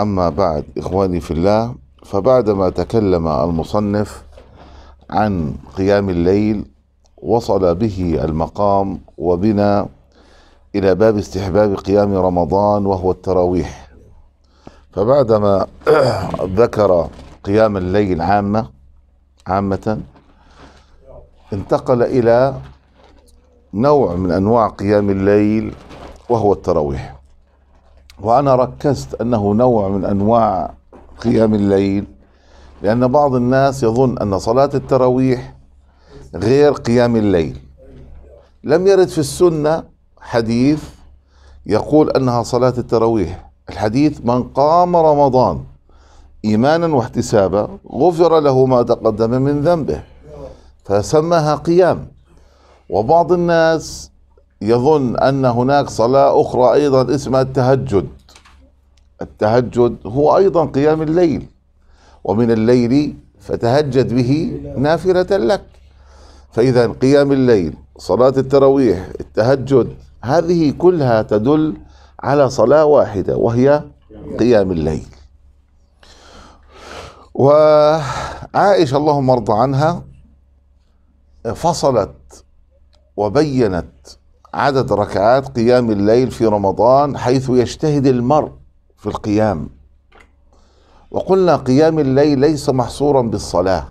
أما بعد إخواني في الله فبعدما تكلم المصنف عن قيام الليل وصل به المقام وبنا إلى باب استحباب قيام رمضان وهو التراويح فبعدما ذكر قيام الليل عامة عامة انتقل إلى نوع من أنواع قيام الليل وهو التراويح وأنا ركزت أنه نوع من أنواع قيام الليل لأن بعض الناس يظن أن صلاة التراويح غير قيام الليل لم يرد في السنة حديث يقول أنها صلاة التراويح الحديث من قام رمضان إيمانا واحتسابا غفر له ما تقدم من ذنبه فسماها قيام وبعض الناس يظن أن هناك صلاة أخرى أيضا اسمها التهجد التهجد هو أيضا قيام الليل ومن الليل فتهجد به نافلة لك فإذا قيام الليل صلاة التراويح التهجد هذه كلها تدل على صلاة واحدة وهي قيام الليل وعائشة اللهم ارضى عنها فصلت وبينت عدد ركعات قيام الليل في رمضان حيث يجتهد المرء في القيام وقلنا قيام الليل ليس محصورا بالصلاه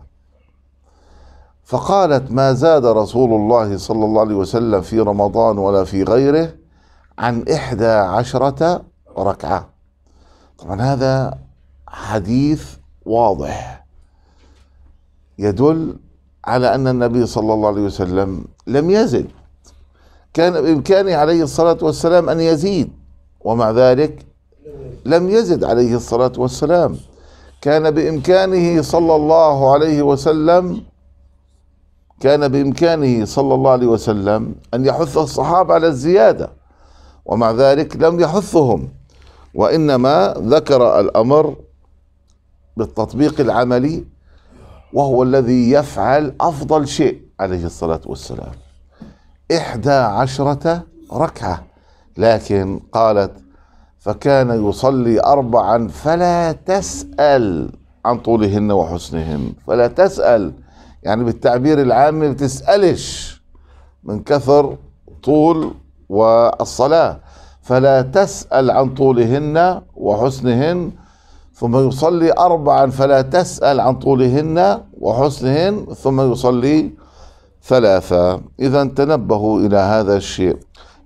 فقالت ما زاد رسول الله صلى الله عليه وسلم في رمضان ولا في غيره عن إحدى عشرة ركعة طبعا هذا حديث واضح يدل على أن النبي صلى الله عليه وسلم لم يزد كان بإمكانه عليه الصلاة والسلام أن يزيد ومع ذلك لم يزد عليه الصلاة والسلام كان بإمكانه صلى الله عليه وسلم كان بإمكانه صلى الله عليه وسلم أن يحث الصحابة على الزيادة ومع ذلك لم يحثهم وإنما ذكر الأمر بالتطبيق العملي وهو الذي يفعل أفضل شيء عليه الصلاة والسلام إحدى عشرة ركعة لكن قالت فكان يصلي أربعا فلا تسأل عن طولهن وحسنهن فلا تسأل يعني بالتعبير العام ما بتسألش من كثر طول والصلاة فلا تسأل عن طولهن وحسنهن ثم يصلي أربعا فلا تسأل عن طولهن وحسنهن ثم يصلي ثلاثة إذا تنبهوا إلى هذا الشيء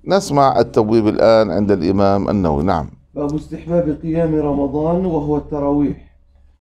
نسمع التبويب الآن عند الإمام النووي نعم باب استحباب قيام رمضان وهو التراويح